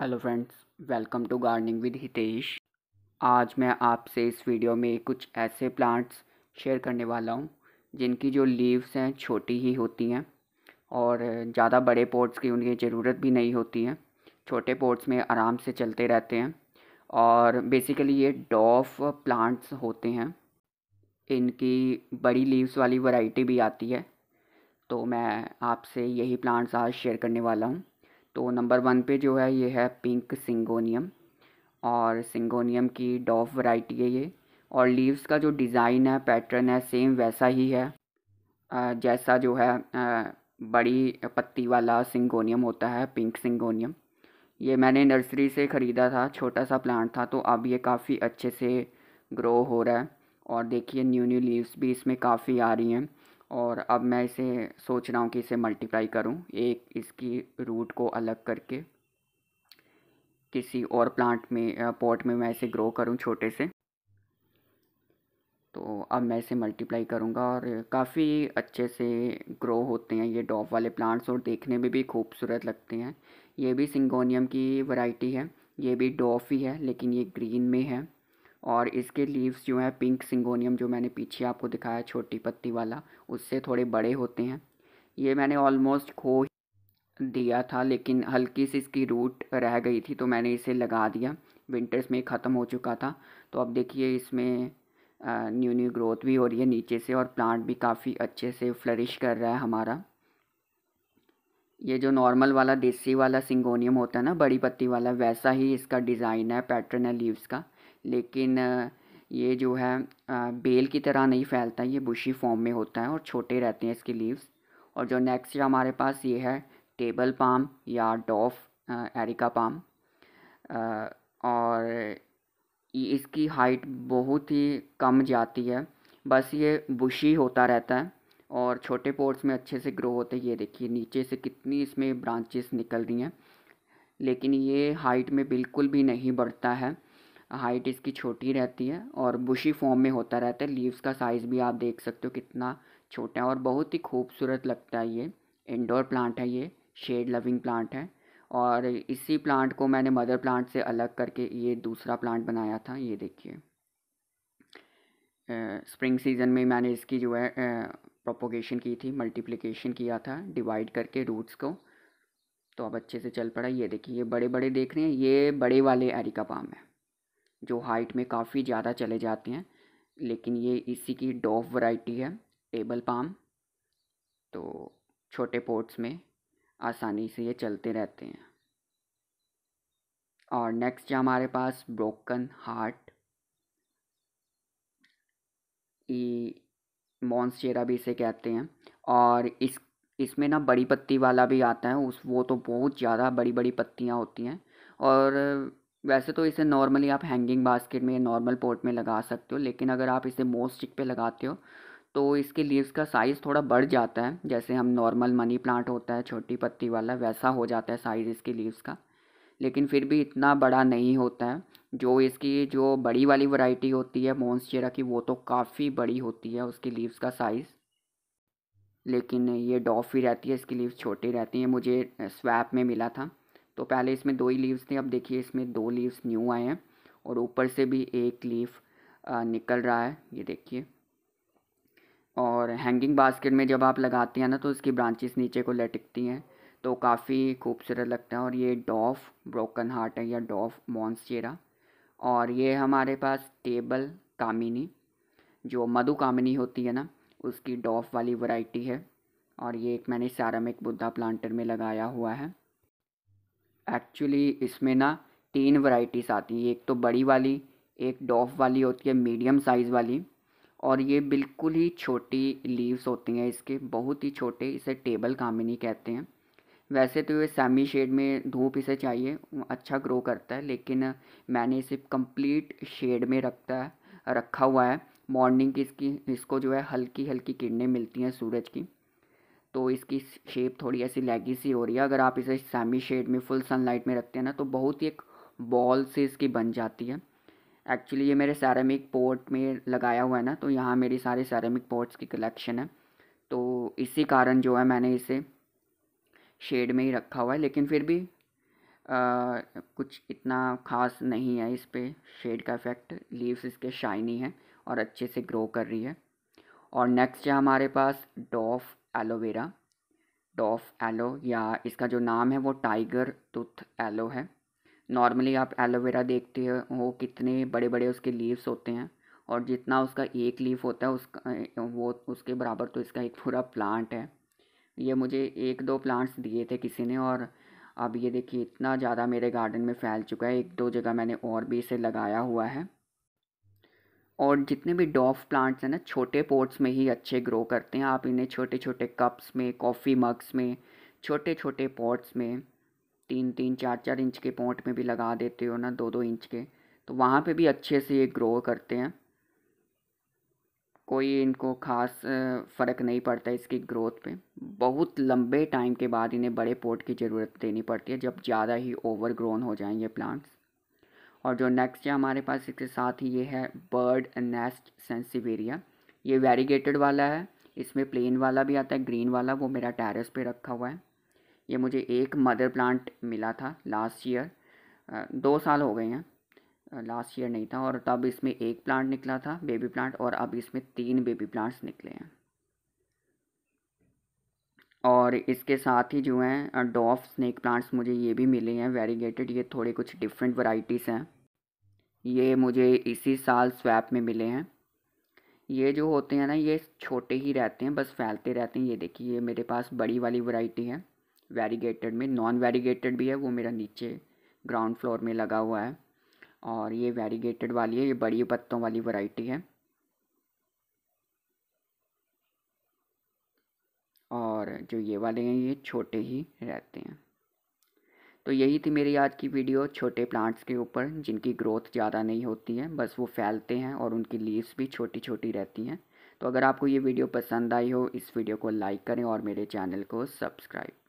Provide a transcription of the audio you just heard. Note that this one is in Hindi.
hello friends welcome to gardening with Hitesh आज मैं आपसे इस वीडियो में कुछ ऐसे प्लांट्स शेयर करने वाला हूँ जिनकी जो लीव्स हैं छोटी ही होती हैं और ज़्यादा बड़े पोर्ट्स की उनकी ज़रूरत भी नहीं होती है छोटे पोर्ट्स में आराम से चलते रहते हैं और बेसिकली ये डॉफ प्लांट्स होते हैं इनकी बड़ी लीव्स वाली वैरायटी भी आती है तो मैं आपसे यही प्लांट्स आज शेयर करने वाला हूँ तो नंबर वन पे जो है ये है पिंक सिंगोनियम और सिंगोनियम की डॉफ वैरायटी है ये और लीव्स का जो डिज़ाइन है पैटर्न है सेम वैसा ही है जैसा जो है बड़ी पत्ती वाला सिंगोनियम होता है पिंक सिंगोनियम ये मैंने नर्सरी से ख़रीदा था छोटा सा प्लांट था तो अब ये काफ़ी अच्छे से ग्रो हो रहा है और देखिए न्यू न्यू लीव्स भी इसमें काफ़ी आ रही हैं और अब मैं इसे सोच रहा हूँ कि इसे मल्टीप्लाई करूँ एक इसकी रूट को अलग करके किसी और प्लांट में पॉट में मैं इसे ग्रो करूँ छोटे से तो अब मैं इसे मल्टीप्लाई करूँगा और काफ़ी अच्छे से ग्रो होते हैं ये डॉप वाले प्लांट्स और देखने में भी खूबसूरत लगते हैं ये भी सिंगोनियम की वैरायटी है ये भी डॉफ ही है लेकिन ये ग्रीन में है और इसके लीव्स जो हैं पिंक सिंगोनियम जो मैंने पीछे आपको दिखाया छोटी पत्ती वाला उससे थोड़े बड़े होते हैं ये मैंने ऑलमोस्ट खो दिया था लेकिन हल्की सी इसकी रूट रह गई थी तो मैंने इसे लगा दिया विंटर्स में ख़त्म हो चुका था तो अब देखिए इसमें न्यू न्यू ग्रोथ भी हो रही है नीचे से और प्लांट भी काफ़ी अच्छे से फ्लरिश कर रहा है हमारा ये जो नॉर्मल वाला देसी वाला सिंगोनियम होता है ना बड़ी पत्ती वाला वैसा ही इसका डिज़ाइन है पैटर्न है लीव्स का लेकिन ये जो है बेल की तरह नहीं फैलता ये बुशी फॉर्म में होता है और छोटे रहते हैं इसके लीव्स और जो नेक्स्ट हमारे पास ये है टेबल पाम या डॉफ एरिका पाम और इसकी हाइट बहुत ही कम जाती है बस ये बुशी होता रहता है और छोटे पोर्ट्स में अच्छे से ग्रो होते हैं ये देखिए नीचे से कितनी इसमें ब्रांचेस निकल रही हैं लेकिन ये हाइट में बिल्कुल भी नहीं बढ़ता है हाइट इसकी छोटी रहती है और बुशी फॉर्म में होता रहता है लीव्स का साइज़ भी आप देख सकते हो कितना छोटा है और बहुत ही खूबसूरत लगता है ये इंडोर प्लांट है ये शेड लविंग प्लांट है और इसी प्लांट को मैंने मदर प्लांट से अलग करके ये दूसरा प्लांट बनाया था ये देखिए स्प्रिंग सीज़न में मैंने इसकी जो है प्रोपोगेशन की थी मल्टीप्लिकेशन किया था डिवाइड करके रूट्स को तो अब अच्छे से चल पड़ा ये देखिए ये बड़े बड़े देख रहे हैं ये बड़े वाले एरिका पाम है जो हाइट में काफ़ी ज़्यादा चले जाते हैं लेकिन ये इसी की डॉफ वैरायटी है टेबल पाम तो छोटे पोर्ट्स में आसानी से ये चलते रहते हैं और नेक्स्ट जो हमारे पास ब्रोकन हार्ट मॉन्सचेरा भी इसे कहते हैं और इस इसमें ना बड़ी पत्ती वाला भी आता है उस वो तो बहुत ज़्यादा बड़ी बड़ी पत्तियाँ होती हैं और वैसे तो इसे नॉर्मली आप हैंगिंग बास्केट में या नॉर्मल पोर्ट में लगा सकते हो लेकिन अगर आप इसे मोस्ट स्टिक पे लगाते हो तो इसके लीव्स का साइज़ थोड़ा बढ़ जाता है जैसे हम नॉर्मल मनी प्लांट होता है छोटी पत्ती वाला वैसा हो जाता है साइज़ इसके लीव्स का लेकिन फिर भी इतना बड़ा नहीं होता है जो इसकी जो बड़ी वाली वैरायटी होती है मोन्सचेरा की वो तो काफ़ी बड़ी होती है उसकी लीव्स का साइज़ लेकिन ये डॉफ ही रहती है इसकी लीव्स छोटी रहती हैं मुझे स्वैप में मिला था तो पहले इसमें दो ही लीव्स थे अब देखिए इसमें दो लीव्स न्यू आए हैं और ऊपर से भी एक लीफ निकल रहा है ये देखिए और हैंगिंग बास्केट में जब आप लगाते हैं ना तो इसकी ब्रांचेस नीचे को लटकती हैं तो काफ़ी खूबसूरत लगता है और ये डॉफ ब्रोकन हार्ट है या डॉफ मॉन्सचेरा और ये हमारे पास टेबल कामिनी जो मधु कामिनी होती है ना उसकी डॉफ वाली वैरायटी है और ये एक मैंने सारामिक बुद्धा प्लांटर में लगाया हुआ है एक्चुअली इसमें ना तीन वैरायटीज़ आती हैं एक तो बड़ी वाली एक डॉफ वाली होती है मीडियम साइज़ वाली और ये बिल्कुल ही छोटी लीव्स होती हैं इसके बहुत ही छोटे इसे टेबल कामिनी कहते हैं वैसे तो ये सेमी शेड में धूप इसे चाहिए अच्छा ग्रो करता है लेकिन मैंने इसे कंप्लीट शेड में रखता है रखा हुआ है मॉर्निंग की इसकी इसको जो है हल्की हल्की किरणें मिलती हैं सूरज की तो इसकी शेप थोड़ी ऐसी लैगी सी हो रही है अगर आप इसे सेमी शेड में फुल सनलाइट में रखते हैं ना तो बहुत ही एक बॉल से इसकी बन जाती है एक्चुअली ये मेरे सैरामिक पोर्ट में लगाया हुआ है ना तो यहाँ मेरी सारे सैरामिक पोर्ट्स की कलेक्शन है तो इसी कारण जो है मैंने इसे शेड में ही रखा हुआ है लेकिन फिर भी आ, कुछ इतना ख़ास नहीं है इस पर शेड का इफ़ेक्ट लीव्स इसके शाइनी हैं और अच्छे से ग्रो कर रही है और नेक्स्ट है हमारे पास डॉफ एलोवेरा डॉफ एलो या इसका जो नाम है वो टाइगर टूथ एलो है नॉर्मली आप एलोवेरा देखते हो कितने बड़े बड़े उसके लीव्स होते हैं और जितना उसका एक लीफ होता है उसका वो उसके बराबर तो इसका एक पूरा प्लांट है ये मुझे एक दो प्लांट्स दिए थे किसी ने और अब ये देखिए इतना ज़्यादा मेरे गार्डन में फैल चुका है एक दो जगह मैंने और भी इसे लगाया हुआ है और जितने भी डॉफ प्लांट्स हैं ना छोटे पोट्स में ही अच्छे ग्रो करते हैं आप इन्हें छोटे छोटे कप्स में कॉफ़ी मग्स में छोटे छोटे पॉट्स में तीन तीन चार चार इंच के पॉट में भी लगा देते हो ना दो दो इंच के तो वहाँ पे भी अच्छे से ये ग्रो करते हैं कोई इनको खास फ़र्क नहीं पड़ता इसकी ग्रोथ पे बहुत लंबे टाइम के बाद इन्हें बड़े पोर्ट की ज़रूरत देनी पड़ती है जब ज़्यादा ही ओवर ग्रोन हो जाएंगे प्लांट्स और जो नेक्स्ट है हमारे पास इसके साथ ही ये है बर्ड नेस्ट सेंसिवेरिया ये वेरीगेटेड वाला है इसमें प्लेन वाला भी आता है ग्रीन वाला वो मेरा टेरेस पे रखा हुआ है ये मुझे एक मदर प्लांट मिला था लास्ट ईयर दो साल हो गए हैं लास्ट ईयर नहीं था और तब इसमें एक प्लांट निकला था बेबी प्लांट और अब इसमें तीन बेबी प्लांट्स निकले हैं और इसके साथ ही जो हैं डॉफ स्नैक प्लांट्स मुझे ये भी मिले हैं वेरीगेटेड ये थोड़े कुछ डिफरेंट वराइटीज़ हैं ये मुझे इसी साल स्वैप में मिले हैं ये जो होते हैं ना ये छोटे ही रहते हैं बस फैलते रहते हैं ये देखिए ये मेरे पास बड़ी वाली वैरायटी है वेरीगेटेड में नॉन वेरीगेटेड भी है वो मेरा नीचे ग्राउंड फ्लोर में लगा हुआ है और ये वेरीगेटेड वाली है ये बड़ी पत्तों वाली वैरायटी है और जो ये वाले हैं ये छोटे ही रहते हैं तो यही थी मेरी आज की वीडियो छोटे प्लांट्स के ऊपर जिनकी ग्रोथ ज़्यादा नहीं होती है बस वो फैलते हैं और उनकी लीव्स भी छोटी छोटी रहती हैं तो अगर आपको ये वीडियो पसंद आई हो इस वीडियो को लाइक करें और मेरे चैनल को सब्सक्राइब